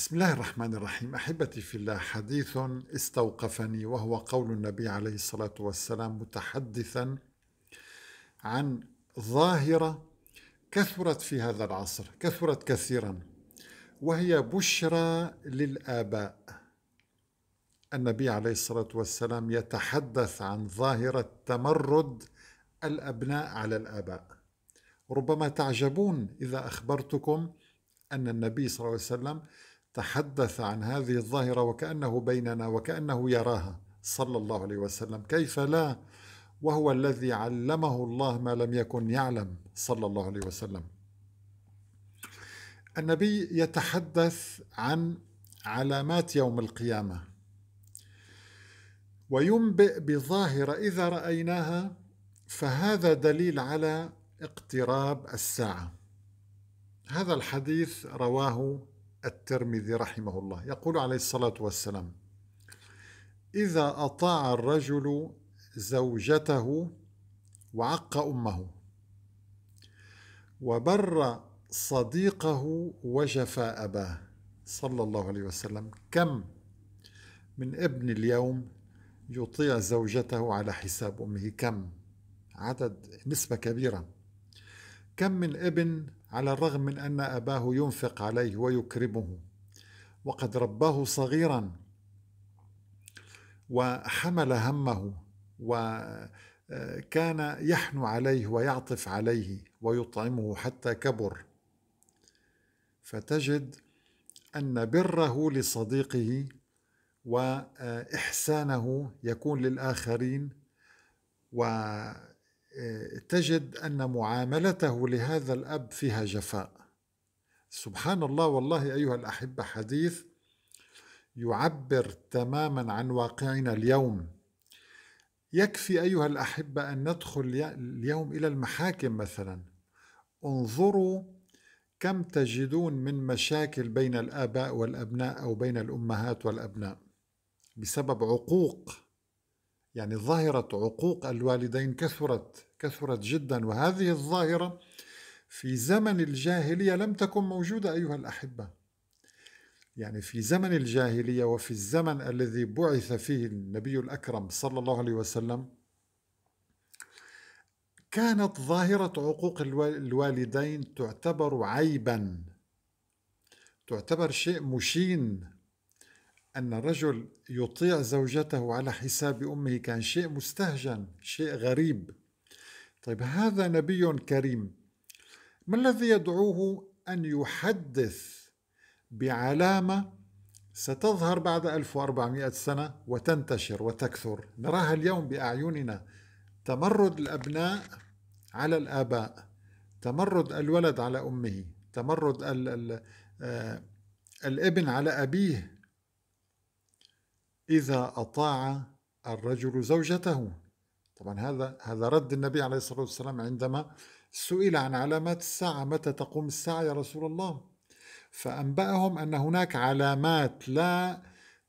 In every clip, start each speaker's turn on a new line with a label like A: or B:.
A: بسم الله الرحمن الرحيم احبتي في الله حديث استوقفني وهو قول النبي عليه الصلاه والسلام متحدثا عن ظاهره كثرت في هذا العصر كثرت كثيرا وهي بشرى للاباء النبي عليه الصلاه والسلام يتحدث عن ظاهره تمرد الابناء على الاباء ربما تعجبون اذا اخبرتكم ان النبي صلى الله عليه وسلم تحدث عن هذه الظاهرة وكأنه بيننا وكأنه يراها صلى الله عليه وسلم كيف لا وهو الذي علمه الله ما لم يكن يعلم صلى الله عليه وسلم النبي يتحدث عن علامات يوم القيامة وينبئ بظاهرة إذا رأيناها فهذا دليل على اقتراب الساعة هذا الحديث رواه الترمذي رحمه الله يقول عليه الصلاة والسلام إذا أطاع الرجل زوجته وعق أمه وبر صديقه وجفى أباه صلى الله عليه وسلم كم من ابن اليوم يطيع زوجته على حساب أمه كم عدد نسبة كبيرة كم من ابن على الرغم من أن أباه ينفق عليه ويكرمه وقد رباه صغيرا وحمل همه وكان يحنو عليه ويعطف عليه ويطعمه حتى كبر فتجد أن بره لصديقه وإحسانه يكون للآخرين و تجد ان معاملته لهذا الاب فيها جفاء سبحان الله والله ايها الاحبه حديث يعبر تماما عن واقعنا اليوم يكفي ايها الاحبه ان ندخل اليوم الى المحاكم مثلا انظروا كم تجدون من مشاكل بين الاباء والابناء او بين الامهات والابناء بسبب عقوق يعني ظاهرة عقوق الوالدين كثرت كثرت جدا وهذه الظاهرة في زمن الجاهلية لم تكن موجودة أيها الأحبة يعني في زمن الجاهلية وفي الزمن الذي بعث فيه النبي الأكرم صلى الله عليه وسلم كانت ظاهرة عقوق الوالدين تعتبر عيبا تعتبر شيء مشين أن رجل يطيع زوجته على حساب أمه كان شيء مستهجن شيء غريب طيب هذا نبي كريم ما الذي يدعوه أن يحدث بعلامة ستظهر بعد 1400 سنة وتنتشر وتكثر نراها اليوم بأعيننا تمرد الأبناء على الآباء تمرد الولد على أمه تمرد ال ال آه، الابن على أبيه إذا أطاع الرجل زوجته طبعا هذا هذا رد النبي عليه الصلاة والسلام عندما سئل عن علامات الساعة متى تقوم الساعة يا رسول الله فأنبأهم أن هناك علامات لا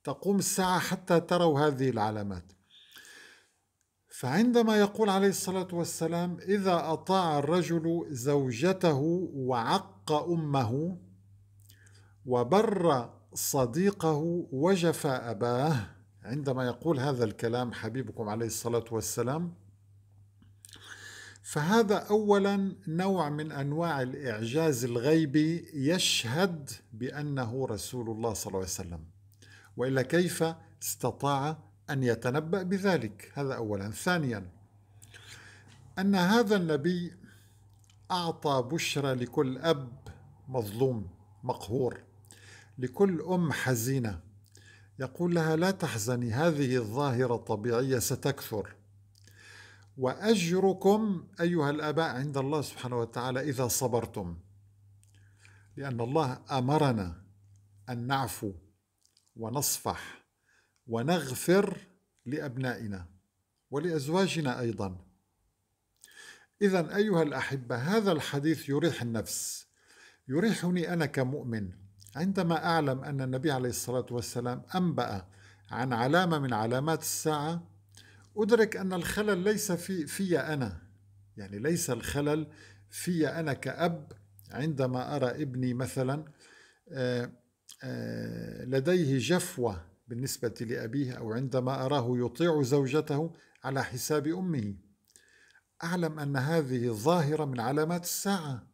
A: تقوم الساعة حتى تروا هذه العلامات فعندما يقول عليه الصلاة والسلام إذا أطاع الرجل زوجته وعق أمه وبر صديقه وجفى أباه عندما يقول هذا الكلام حبيبكم عليه الصلاة والسلام فهذا أولا نوع من أنواع الإعجاز الغيبي يشهد بأنه رسول الله صلى الله عليه وسلم وإلا كيف استطاع أن يتنبأ بذلك هذا أولا ثانيا أن هذا النبي أعطى بشرى لكل أب مظلوم مقهور لكل أم حزينة يقول لها لا تحزني هذه الظاهرة الطبيعية ستكثر وأجركم أيها الآباء عند الله سبحانه وتعالى إذا صبرتم لأن الله أمرنا أن نعفو ونصفح ونغفر لأبنائنا ولأزواجنا أيضا إذا أيها الأحبة هذا الحديث يريح النفس يريحني أنا كمؤمن عندما أعلم أن النبي عليه الصلاة والسلام أنبأ عن علامة من علامات الساعة أدرك أن الخلل ليس في في أنا يعني ليس الخلل في أنا كأب عندما أرى ابني مثلا آه، آه، لديه جفوة بالنسبة لأبيه أو عندما أراه يطيع زوجته على حساب أمه أعلم أن هذه ظاهرة من علامات الساعة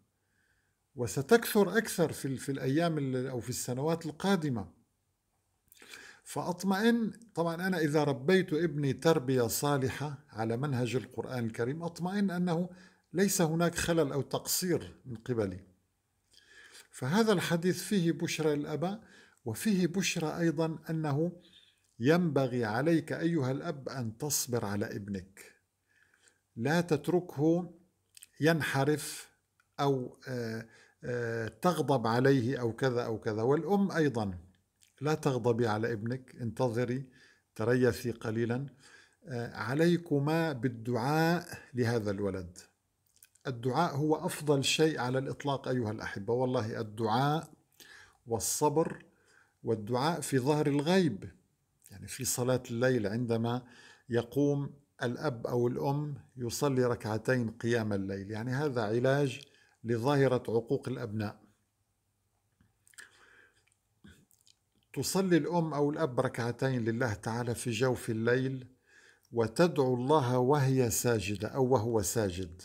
A: وستكثر أكثر في, في الأيام أو في السنوات القادمة فأطمئن طبعا أنا إذا ربيت ابني تربية صالحة على منهج القرآن الكريم أطمئن أنه ليس هناك خلل أو تقصير من قبلي فهذا الحديث فيه بشرى للأباء وفيه بشرى أيضا أنه ينبغي عليك أيها الأب أن تصبر على ابنك لا تتركه ينحرف أو آه تغضب عليه أو كذا أو كذا والأم أيضا لا تغضبي على ابنك انتظري تريثي قليلا آه، عليكما بالدعاء لهذا الولد الدعاء هو أفضل شيء على الإطلاق أيها الأحبة والله الدعاء والصبر والدعاء في ظهر الغيب يعني في صلاة الليل عندما يقوم الأب أو الأم يصلي ركعتين قيام الليل يعني هذا علاج لظاهرة عقوق الأبناء تصلي الأم أو الأب ركعتين لله تعالى في جوف الليل وتدعو الله وهي ساجدة أو وهو ساجد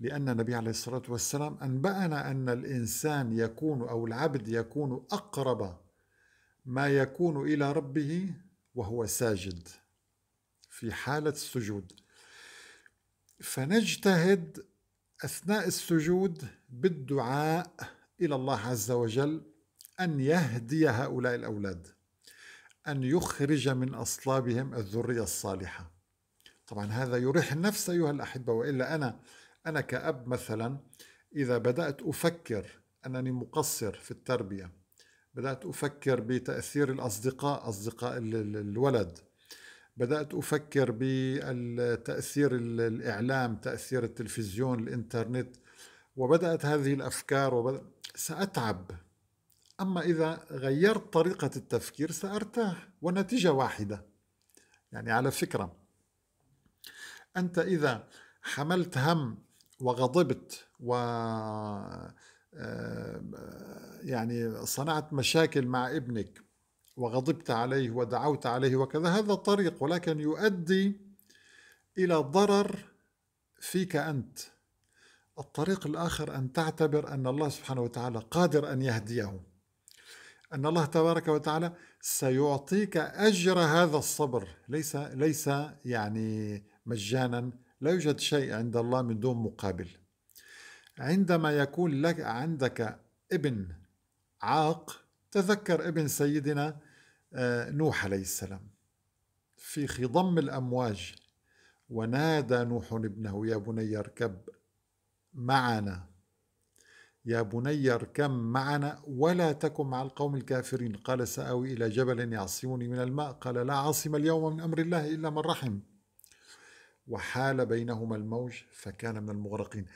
A: لأن النبي عليه الصلاة والسلام أنبأنا أن الإنسان يكون أو العبد يكون أقرب ما يكون إلى ربه وهو ساجد في حالة السجود فنجتهد أثناء السجود بالدعاء إلى الله عز وجل أن يهدي هؤلاء الأولاد أن يخرج من أصلابهم الذرية الصالحة طبعا هذا يريح النفس أيها الأحبة وإلا أنا أنا كأب مثلا إذا بدأت أفكر أنني مقصر في التربية بدأت أفكر بتأثير الأصدقاء أصدقاء الولد بدأت أفكر بالتأثير الإعلام تأثير التلفزيون الإنترنت وبدأت هذه الأفكار وبدأ سأتعب أما إذا غيرت طريقة التفكير سأرتاح والنتيجة واحدة يعني على فكرة أنت إذا حملت هم وغضبت و آه، يعني صنعت مشاكل مع ابنك وغضبت عليه ودعوت عليه وكذا هذا طريق ولكن يؤدي إلى ضرر فيك أنت الطريق الآخر أن تعتبر أن الله سبحانه وتعالى قادر أن يهديه أن الله تبارك وتعالى سيعطيك أجر هذا الصبر ليس ليس يعني مجانا لا يوجد شيء عند الله من دون مقابل عندما يكون لك عندك ابن عاق تذكر ابن سيدنا آه، نوح عليه السلام في خضم الأمواج ونادى نوح ابنه يا بني اركب معنا يا بني اركب معنا ولا تكن مع القوم الكافرين قال سآوي إلى جبل يعصمني من الماء قال لا عاصم اليوم من أمر الله إلا من رحم وحال بينهما الموج فكان من المغرقين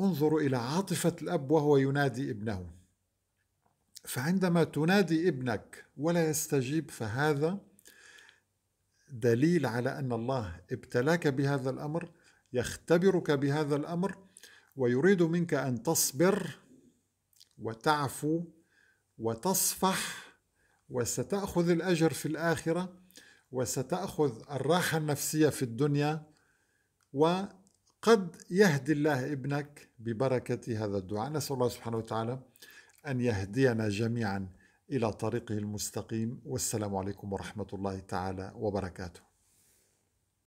A: انظروا إلى عاطفة الأب وهو ينادي ابنه فعندما تنادي ابنك ولا يستجيب فهذا دليل على ان الله ابتلاك بهذا الامر يختبرك بهذا الامر ويريد منك ان تصبر وتعفو وتصفح وستاخذ الاجر في الاخره وستاخذ الراحه النفسيه في الدنيا وقد يهدي الله ابنك ببركه هذا الدعاء نسال الله سبحانه وتعالى أن يهدينا جميعا إلى طريقه المستقيم والسلام عليكم ورحمة الله تعالى وبركاته